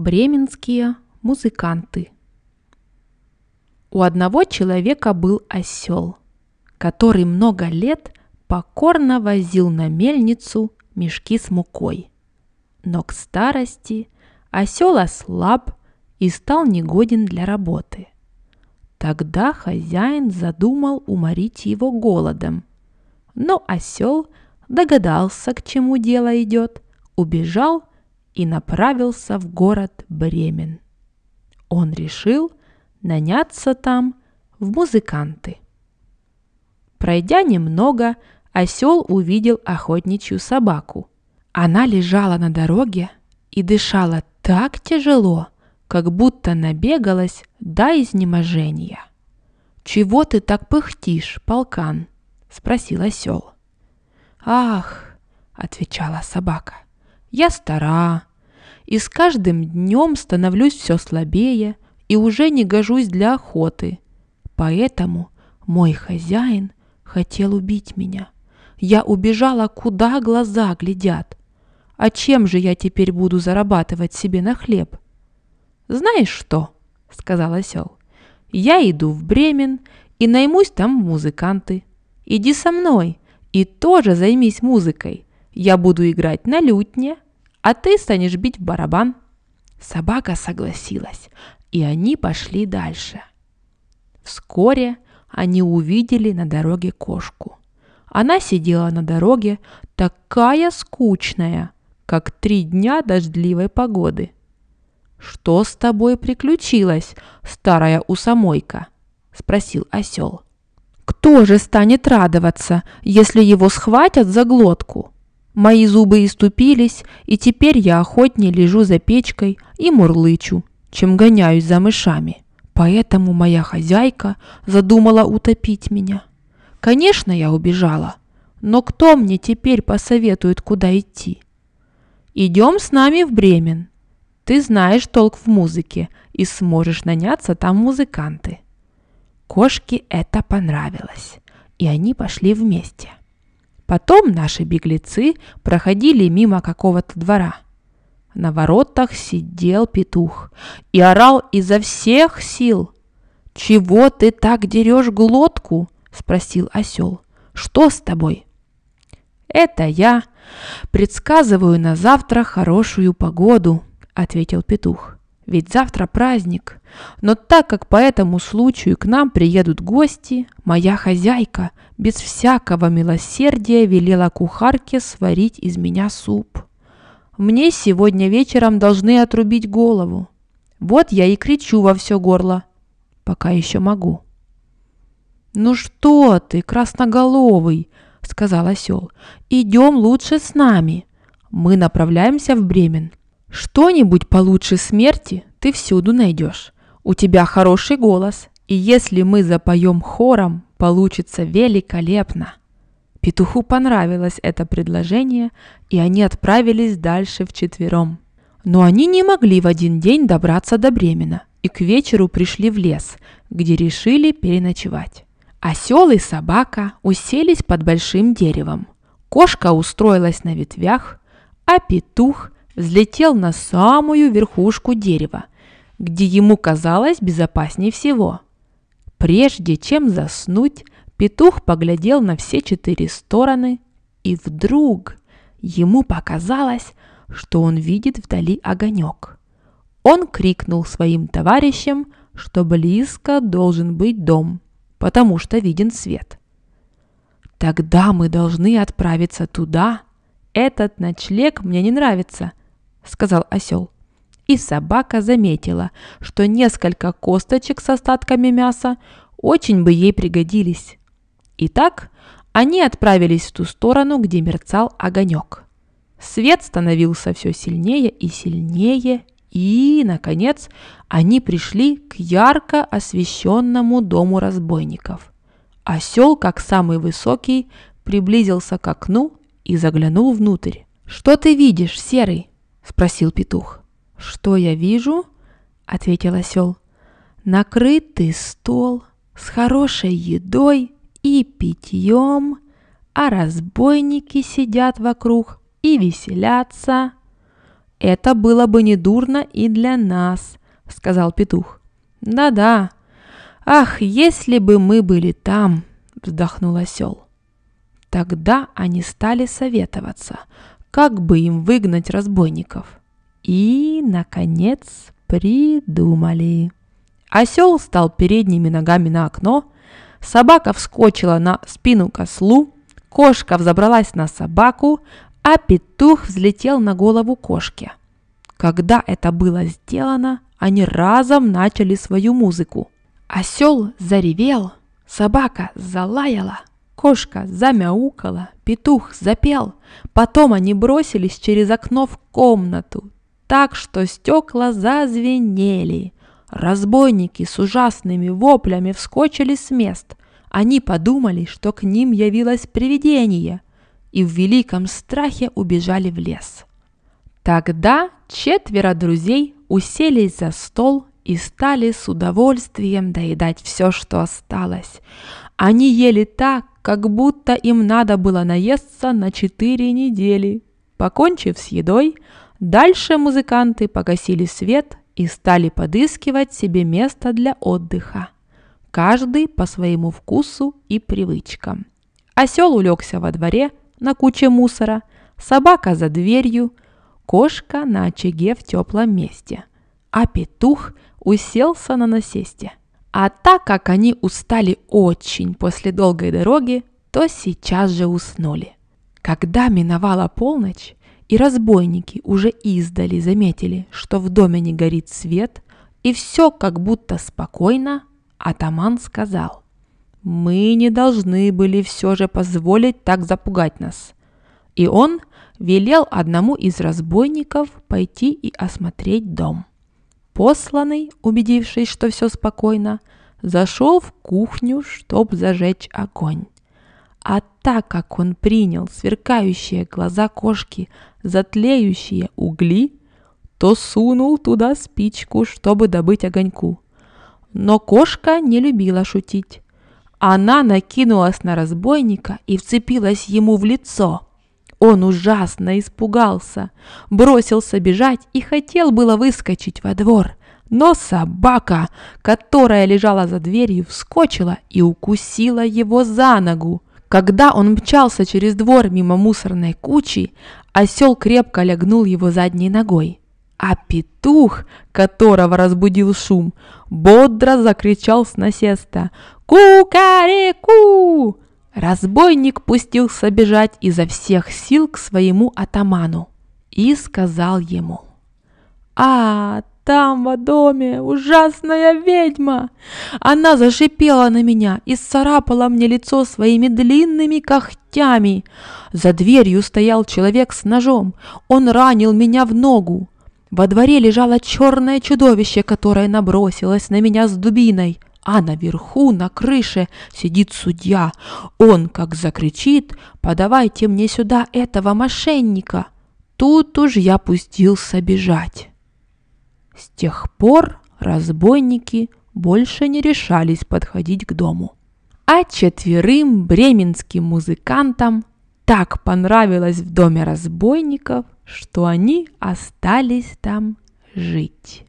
Бременские музыканты. У одного человека был осел, который много лет покорно возил на мельницу мешки с мукой. Но к старости осел ослаб и стал негоден для работы. Тогда хозяин задумал уморить его голодом. Но осел догадался, к чему дело идет, убежал и направился в город Бремен. Он решил наняться там в музыканты. Пройдя немного, осел увидел охотничью собаку. Она лежала на дороге и дышала так тяжело, как будто набегалась до изнеможения. «Чего ты так пыхтишь, полкан?» — спросил осел. «Ах!» — отвечала собака. «Я стара, и с каждым днем становлюсь все слабее и уже не гожусь для охоты. Поэтому мой хозяин хотел убить меня. Я убежала, куда глаза глядят. А чем же я теперь буду зарабатывать себе на хлеб? «Знаешь что?» — сказал осел. «Я иду в Бремен и наймусь там в музыканты. Иди со мной и тоже займись музыкой. Я буду играть на лютне, а ты станешь бить в барабан». Собака согласилась, и они пошли дальше. Вскоре они увидели на дороге кошку. Она сидела на дороге, такая скучная, как три дня дождливой погоды. «Что с тобой приключилось, старая усамойка? – спросил осел. «Кто же станет радоваться, если его схватят за глотку?» Мои зубы иступились, и теперь я охотнее лежу за печкой и мурлычу, чем гоняюсь за мышами. Поэтому моя хозяйка задумала утопить меня. Конечно, я убежала, но кто мне теперь посоветует, куда идти? Идем с нами в Бремен. Ты знаешь толк в музыке и сможешь наняться там музыканты. Кошке это понравилось, и они пошли вместе. Потом наши беглецы проходили мимо какого-то двора. На воротах сидел петух и орал изо всех сил. «Чего ты так дерешь глотку?» – спросил осел. «Что с тобой?» «Это я предсказываю на завтра хорошую погоду», – ответил петух ведь завтра праздник. Но так как по этому случаю к нам приедут гости, моя хозяйка без всякого милосердия велела кухарке сварить из меня суп. Мне сегодня вечером должны отрубить голову. Вот я и кричу во все горло, пока еще могу. «Ну что ты, красноголовый!» — сказал осел. «Идем лучше с нами. Мы направляемся в Бремен. Что-нибудь получше смерти ты всюду найдешь. У тебя хороший голос, и если мы запоем хором, получится великолепно. Петуху понравилось это предложение, и они отправились дальше вчетвером. Но они не могли в один день добраться до Бремена и к вечеру пришли в лес, где решили переночевать. Осел и собака уселись под большим деревом. Кошка устроилась на ветвях, а петух – взлетел на самую верхушку дерева, где ему казалось безопаснее всего. Прежде чем заснуть, петух поглядел на все четыре стороны, и вдруг ему показалось, что он видит вдали огонек. Он крикнул своим товарищам, что близко должен быть дом, потому что виден свет. Тогда мы должны отправиться туда. Этот ночлег мне не нравится, сказал осел. И собака заметила, что несколько косточек с остатками мяса очень бы ей пригодились. Итак, они отправились в ту сторону, где мерцал огонек. Свет становился все сильнее и сильнее, и, наконец, они пришли к ярко освещенному дому разбойников. Осел, как самый высокий, приблизился к окну и заглянул внутрь. «Что ты видишь, Серый?» спросил петух. Что я вижу? ответил осел. Накрытый стол с хорошей едой и питьем, а разбойники сидят вокруг и веселятся. Это было бы не дурно и для нас, сказал петух. Да-да. Ах, если бы мы были там, вздохнул осел. Тогда они стали советоваться, как бы им выгнать разбойников. И, наконец, придумали. Осел стал передними ногами на окно, собака вскочила на спину кослу, кошка взобралась на собаку, а петух взлетел на голову кошки. Когда это было сделано, они разом начали свою музыку. Осел заревел, собака залаяла, Кошка замяукала, петух запел. Потом они бросились через окно в комнату, так что стекла зазвенели. Разбойники с ужасными воплями вскочили с мест. Они подумали, что к ним явилось привидение, и в великом страхе убежали в лес. Тогда четверо друзей уселись за стол и стали с удовольствием доедать все, что осталось. Они ели так, как будто им надо было наесться на четыре недели. Покончив с едой, дальше музыканты погасили свет и стали подыскивать себе место для отдыха. Каждый по своему вкусу и привычкам. Осел улегся во дворе на куче мусора, собака за дверью, кошка на очаге в теплом месте, а петух уселся на насесте. А так как они устали очень после долгой дороги, то сейчас же уснули. Когда миновала полночь, и разбойники уже издали заметили, что в доме не горит свет, и все как будто спокойно, атаман сказал, «Мы не должны были все же позволить так запугать нас». И он велел одному из разбойников пойти и осмотреть дом. Посланный, убедившись, что все спокойно, зашел в кухню, чтоб зажечь огонь. А так как он принял сверкающие глаза кошки за тлеющие угли, то сунул туда спичку, чтобы добыть огоньку. Но кошка не любила шутить. Она накинулась на разбойника и вцепилась ему в лицо – он ужасно испугался, бросился бежать и хотел было выскочить во двор. Но собака, которая лежала за дверью, вскочила и укусила его за ногу. Когда он мчался через двор мимо мусорной кучи, осел крепко лягнул его задней ногой. А петух, которого разбудил шум, бодро закричал с насеста «Ку-ка-ре-ку!» -ку Разбойник пустился бежать изо всех сил к своему атаману и сказал ему. «А, там, во доме, ужасная ведьма!» Она зашипела на меня и сцарапала мне лицо своими длинными когтями. За дверью стоял человек с ножом. Он ранил меня в ногу. Во дворе лежало черное чудовище, которое набросилось на меня с дубиной а наверху, на крыше, сидит судья. Он как закричит «Подавайте мне сюда этого мошенника!» Тут уж я пустился бежать. С тех пор разбойники больше не решались подходить к дому. А четверым бременским музыкантам так понравилось в доме разбойников, что они остались там жить.